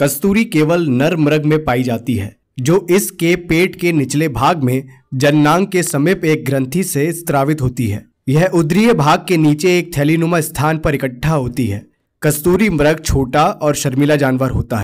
कस्तूरी केवल नर मृग में पाई जाती है जो इसके पेट के निचले भाग में जननांग के समीप एक ग्रंथि से स्त्रावित होती है यह उदरीय भाग के नीचे एक थैलीनुमा स्थान पर इकट्ठा होती है कस्तूरी मृग छोटा और शर्मिला जानवर होता है